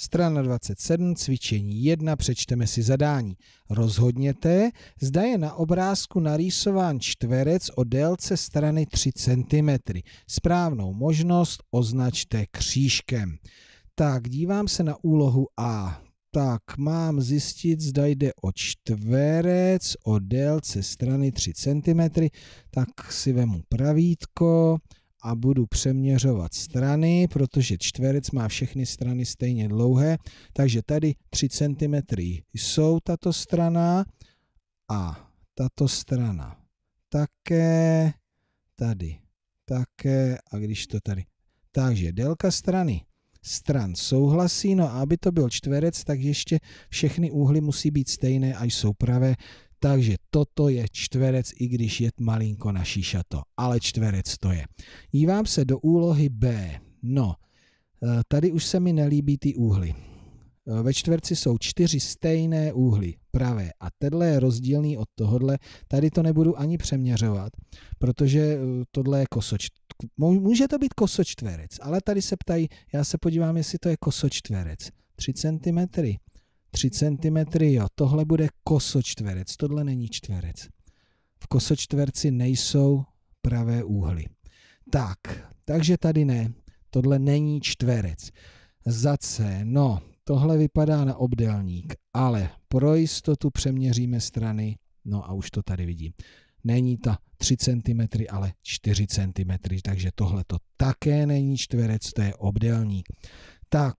Strana 27, cvičení 1, přečteme si zadání. Rozhodněte, zda je na obrázku narýsován čtverec o délce strany 3 cm. Správnou možnost označte křížkem. Tak, dívám se na úlohu A. Tak, mám zjistit, zda jde o čtverec o délce strany 3 cm. Tak si vemu pravítko a budu přeměřovat strany, protože čtverec má všechny strany stejně dlouhé, takže tady 3 cm jsou tato strana a tato strana také, tady také a když to tady. Takže délka strany stran souhlasí, no a aby to byl čtverec, tak ještě všechny úhly musí být stejné a jsou pravé, takže toto je čtverec, i když je malinko našíšato, ale čtverec to je. Dívám se do úlohy B. No, eh, tady už se mi nelíbí ty úhly. Eh, ve čtverci jsou čtyři stejné úhly, pravé. A tenhle je rozdílný od tohohle. Tady to nebudu ani přeměřovat, protože eh, tohle je kosoč. Může to být kosočtverec, ale tady se ptají, já se podívám, jestli to je kosočtverec. 3 cm. 3 cm, jo, tohle bude kosočtverec, tohle není čtverec. V kosočtverci nejsou pravé úhly. Tak, takže tady ne, tohle není čtverec. Za C, no, tohle vypadá na obdelník, ale pro jistotu přeměříme strany, no a už to tady vidím. Není ta 3 cm, ale 4 cm, takže tohle to také není čtverec, to je obdelník. Tak,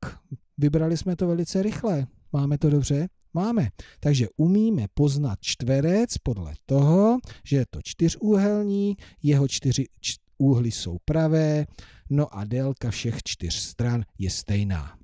vybrali jsme to velice rychle. Máme to dobře? Máme. Takže umíme poznat čtverec podle toho, že je to čtyřúhelník, jeho čtyři úhly jsou pravé, no a délka všech čtyř stran je stejná.